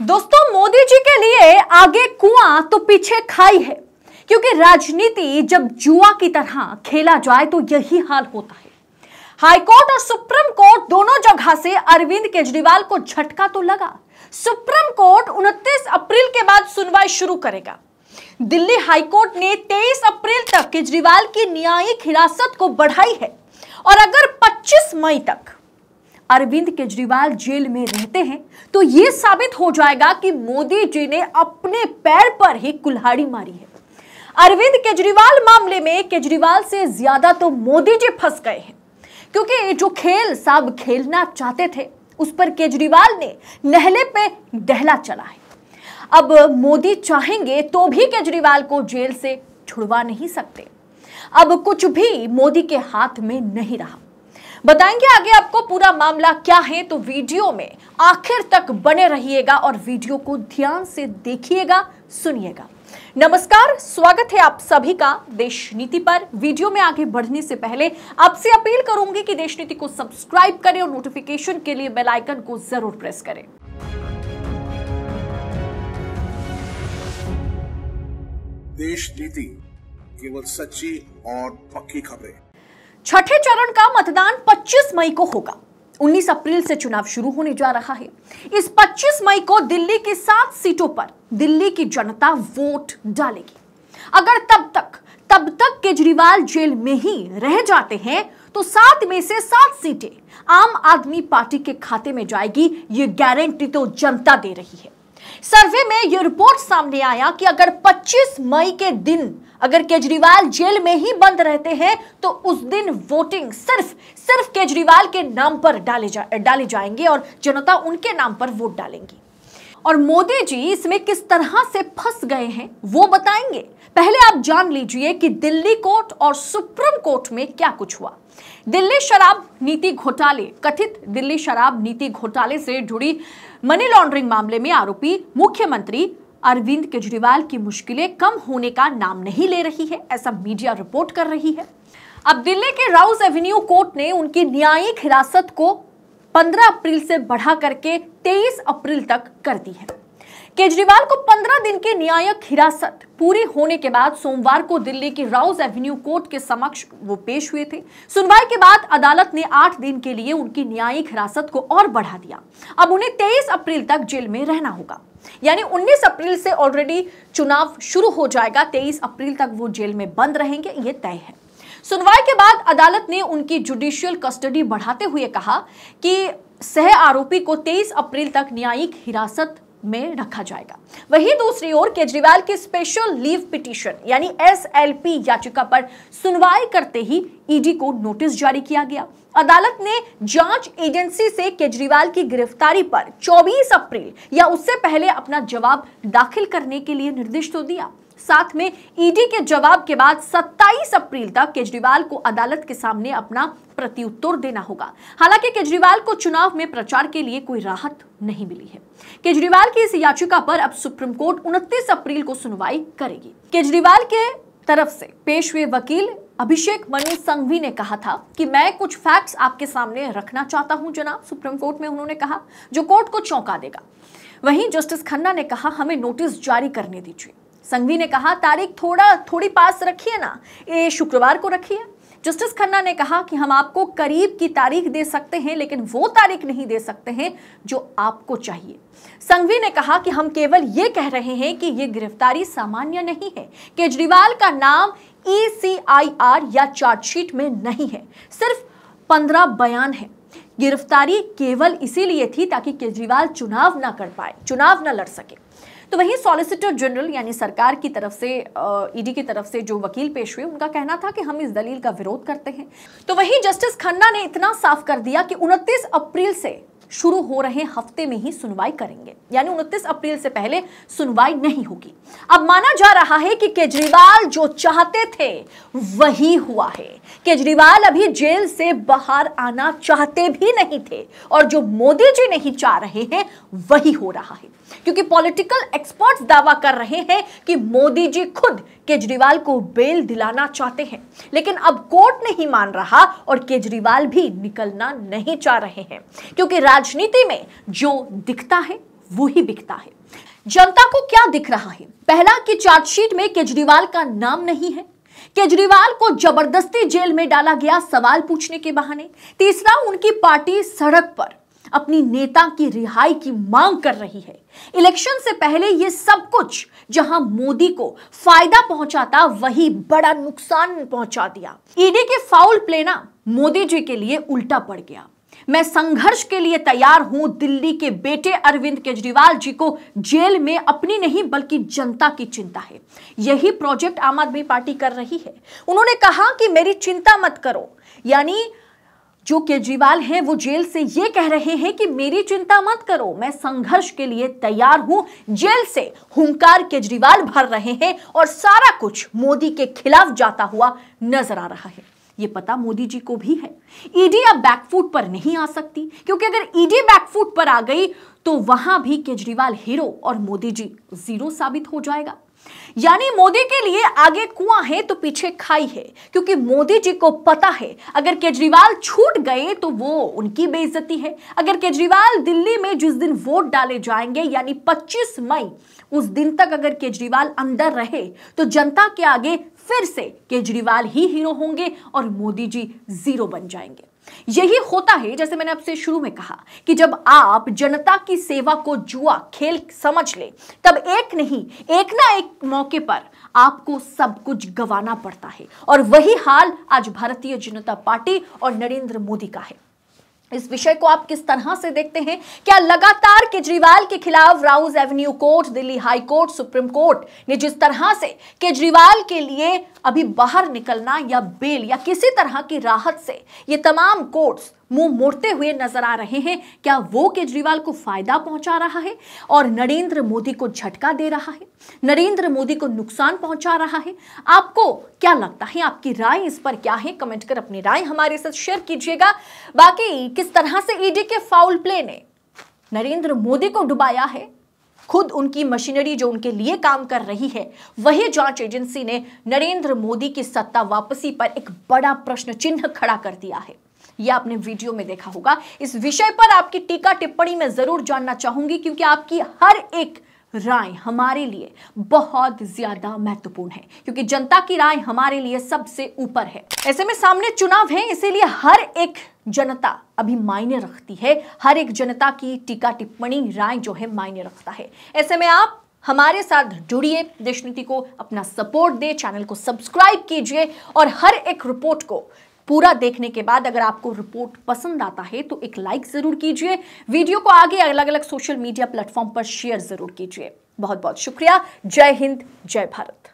दोस्तों मोदी जी के लिए आगे कुआं तो पीछे खाई है क्योंकि राजनीति जब जुआ की तरह खेला जाए तो यही हाल होता है हाईकोर्ट और सुप्रीम कोर्ट दोनों जगह से अरविंद केजरीवाल को झटका तो लगा सुप्रीम कोर्ट 29 अप्रैल के बाद सुनवाई शुरू करेगा दिल्ली हाईकोर्ट ने 23 अप्रैल तक केजरीवाल की न्यायिक हिरासत को बढ़ाई है और अगर 25 मई तक अरविंद केजरीवाल जेल में रहते हैं तो यह साबित हो जाएगा कि मोदी जी ने अपने पैर पर ही कुल्हाड़ी मारी है अरविंद केजरीवाल मामले में केजरीवाल से ज्यादा तो मोदी जी फंस गए हैं क्योंकि जो खेल साहब खेलना चाहते थे उस पर केजरीवाल ने नहले पे दहला चला है अब मोदी चाहेंगे तो भी केजरीवाल को जेल से छुड़वा नहीं सकते अब कुछ भी मोदी के हाथ में नहीं रहा बताएंगे आगे आपको पूरा मामला क्या है तो वीडियो में आखिर तक बने रहिएगा और वीडियो को ध्यान से देखिएगा सुनिएगा नमस्कार स्वागत है आप सभी का देश नीति पर वीडियो में आगे बढ़ने से पहले आपसे अपील करूंगी कि देश नीति को सब्सक्राइब करें और नोटिफिकेशन के लिए बेल आइकन को जरूर प्रेस करें देश नीति केवल सच्ची और पक्की खबरें छठे चरण का मतदान 25 मई को होगा 19 अप्रैल से चुनाव शुरू होने जा रहा है इस 25 मई को दिल्ली की सात सीटों पर दिल्ली की जनता वोट डालेगी अगर तब तक तब तक केजरीवाल जेल में ही रह जाते हैं तो सात में से सात सीटें आम आदमी पार्टी के खाते में जाएगी ये गारंटी तो जनता दे रही है सर्वे में यह रिपोर्ट सामने आया कि अगर 25 मई के दिन अगर केजरीवाल जेल में ही बंद रहते हैं तो उस दिन वोटिंग सिर्फ सिर्फ केजरीवाल के नाम पर डाले जा डाले जाएंगे और जनता उनके नाम पर वोट डालेंगी और मोदी जी इसमें किस तरह से फंस गए हैं वो बताएंगे पहले आप जान लीजिए कि दिल्ली कोर्ट और सुप्रीम कोर्ट में क्या कुछ हुआ दिल्ली शराब नीति घोटाले कथित दिल्ली शराब नीति घोटाले से जुड़ी मनी लॉन्ड्रिंग मामले में आरोपी मुख्यमंत्री अरविंद केजरीवाल की मुश्किलें कम होने का नाम नहीं ले रही है ऐसा मीडिया रिपोर्ट कर रही है अब दिल्ली के राउस एवेन्यू कोर्ट ने उनकी न्यायिक हिरासत को 15 अप्रैल से बढ़ा करके 23 अप्रैल तक कर दी है केजरीवाल को 15 दिन की न्यायिक हिरासत पूरी होने के बाद सोमवार को दिल्ली की राउज एवेन्यू कोर्ट के समक्ष वो पेश हुए थे सुनवाई के बाद अदालत ने आठ दिन के लिए उनकी न्यायिक हिरासत को और बढ़ा दिया अब उन्हें तेईस अप्रैल तक जेल में रहना होगा यानी 19 अप्रैल से ऑलरेडी चुनाव शुरू हो जाएगा तेईस अप्रैल तक वो जेल में बंद रहेंगे ये तय है सुनवाई के बाद अदालत ने उनकी जुडिशियल कस्टडी बढ़ाते हुए कहा कि सह आरोपी को 23 अप्रैल तक न्यायिक हिरासत में रखा जाएगा वहीं दूसरी ओर केजरीवाल की के स्पेशल लीव पिटीशन यानी एसएलपी याचिका पर सुनवाई करते ही ईडी e को नोटिस जारी किया गया अदालत ने जांच एजेंसी से केजरीवाल की गिरफ्तारी पर 24 अप्रैल या उससे पहले अपना जवाब दाखिल करने के लिए निर्देश तो दिया साथ में ईडी e के जवाब के बाद 27 अप्रैल तक केजरीवाल को अदालत के सामने अपना प्रत्युत्तर देना होगा हालांकि केजरीवाल को चुनाव में प्रचार के लिए कोई राहत नहीं मिली है केजरीवाल की इस याचिका पर अब सुप्रीम कोर्ट 29 अप्रैल को सुनवाई करेगी केजरीवाल के तरफ से पेश हुए वकील अभिषेक मनु संघवी ने कहा था कि मैं कुछ फैक्ट्स आपके सामने रखना चाहता हूं जनाब सुप्रीम कोर्ट में उन्होंने कहा जो कोर्ट को चौंका देगा वहीं जस्टिस खन्ना ने कहा हमें नोटिस जारी करने दीजिए संघवी ने कहा तारीख थोड़ा थोड़ी पास रखिए ना ये शुक्रवार को रखिए जस्टिस खन्ना ने कहा कि हम आपको करीब की तारीख दे सकते हैं लेकिन वो तारीख नहीं दे सकते हैं जो आपको चाहिए संघवी ने कहा कि हम केवल ये कह रहे हैं कि ये गिरफ्तारी सामान्य नहीं है केजरीवाल का नाम ईसीआईआर e या चार्जशीट में नहीं है सिर्फ पंद्रह बयान है गिरफ्तारी केवल इसीलिए थी ताकि केजरीवाल चुनाव ना कर पाए चुनाव ना लड़ सके तो वहीं सॉलिसिटर जनरल यानी सरकार की तरफ से ईडी e की तरफ से जो वकील पेश हुए उनका कहना था कि हम इस दलील का विरोध करते हैं तो वहीं जस्टिस खन्ना ने इतना साफ कर दिया कि उनतीस अप्रैल से शुरू हो रहे हफ्ते में ही सुनवाई करेंगे यानी उनतीस अप्रैल से पहले सुनवाई नहीं होगी अब माना जा रहा है कि केजरीवाल जो चाहते थे वही हुआ है केजरीवाल अभी जेल से बाहर आना चाहते भी नहीं थे और जो मोदी जी नहीं चाह रहे हैं वही हो रहा है क्योंकि पॉलिटिकल एक्सपर्ट्स दावा कर रहे हैं कि मोदी जी खुद केजरीवाल को बेल दिलाना चाहते हैं लेकिन अब कोर्ट नहीं मान रहा और केजरीवाल भी निकलना नहीं चाह रहे हैं क्योंकि राज्य राजनीति में जो दिखता है वो ही बिकता है जनता को क्या दिख रहा है पहला कि चार्जशीट में केजरीवाल का नाम नहीं है केजरीवाल को जबरदस्ती जेल में डाला गया सवाल पूछने के बहाने तीसरा उनकी पार्टी सड़क पर अपनी नेता की रिहाई की मांग कर रही है इलेक्शन से पहले यह सब कुछ जहां मोदी को फायदा पहुंचाता वही बड़ा नुकसान पहुंचा दिया ईडी के फाउल प्लेना मोदी जी के लिए उल्टा पड़ गया मैं संघर्ष के लिए तैयार हूं दिल्ली के बेटे अरविंद केजरीवाल जी को जेल में अपनी नहीं बल्कि जनता की चिंता है यही प्रोजेक्ट आम आदमी पार्टी कर रही है उन्होंने कहा कि मेरी चिंता मत करो यानी जो केजरीवाल हैं वो जेल से ये कह रहे हैं कि मेरी चिंता मत करो मैं संघर्ष के लिए तैयार हूं जेल से हुंकार केजरीवाल भर रहे हैं और सारा कुछ मोदी के खिलाफ जाता हुआ नजर आ रहा है ये पता मोदी जी को भी है ईडी e अब बैकफुट पर नहीं आ सकती क्योंकि अगर ईडी e बैकफुट पर आ गई तो वहां भी केजरीवाल हीरो और मोदी जी जीरो साबित हो जाएगा यानी मोदी के लिए आगे कुआं है तो पीछे खाई है क्योंकि मोदी जी को पता है अगर केजरीवाल छूट गए तो वो उनकी बेइज्जती है अगर केजरीवाल दिल्ली में जिस दिन वोट डाले जाएंगे यानी 25 मई उस दिन तक अगर केजरीवाल अंदर रहे तो जनता के आगे फिर से केजरीवाल ही हीरो होंगे और मोदी जी जीरो बन जाएंगे यही होता है जैसे मैंने आपसे शुरू में कहा कि जब आप जनता की सेवा को जुआ खेल समझ ले तब एक नहीं एक ना एक मौके पर आपको सब कुछ गंवाना पड़ता है और वही हाल आज भारतीय जनता पार्टी और नरेंद्र मोदी का है इस विषय को आप किस तरह से देखते हैं क्या लगातार केजरीवाल के खिलाफ Rouse Avenue court Delhi high court supreme court ने जिस तरह से केजरीवाल के लिए अभी बाहर निकलना या बेल या किसी तरह की राहत से ये तमाम कोर्ट्स मुंह मोड़ते हुए नजर आ रहे हैं क्या वो केजरीवाल को फायदा पहुंचा रहा है और नरेंद्र मोदी को झटका दे रहा है नरेंद्र मोदी को नुकसान पहुंचा रहा है आपको क्या लगता है आपकी राय इस पर क्या है कमेंट कर अपनी राय हमारे साथ शेयर कीजिएगा बाकी किस तरह से ईडी e के फाउल प्ले ने नरेंद्र मोदी को डुबाया है खुद उनकी मशीनरी जो उनके लिए काम कर रही है वही जांच एजेंसी ने नरेंद्र मोदी की सत्ता वापसी पर एक बड़ा प्रश्न चिन्ह खड़ा कर दिया है ये आपने वीडियो में देखा होगा इस विषय पर आपकी टीका टिप्पणी में जरूर जानना चाहूंगी क्योंकि आपकी हर एक राय हमारे लिए बहुत ज्यादा महत्वपूर्ण है क्योंकि जनता की राय हमारे लिए सबसे ऊपर है ऐसे में सामने चुनाव है इसीलिए हर एक जनता अभी मायने रखती है हर एक जनता की टीका टिप्पणी राय जो है मायने रखता है ऐसे में आप हमारे साथ जुड़िए देशनीति को अपना सपोर्ट दे चैनल को सब्सक्राइब कीजिए और हर एक रिपोर्ट को पूरा देखने के बाद अगर आपको रिपोर्ट पसंद आता है तो एक लाइक जरूर कीजिए वीडियो को आगे अलग अलग सोशल मीडिया प्लेटफॉर्म पर शेयर जरूर कीजिए बहुत बहुत शुक्रिया जय हिंद जय भारत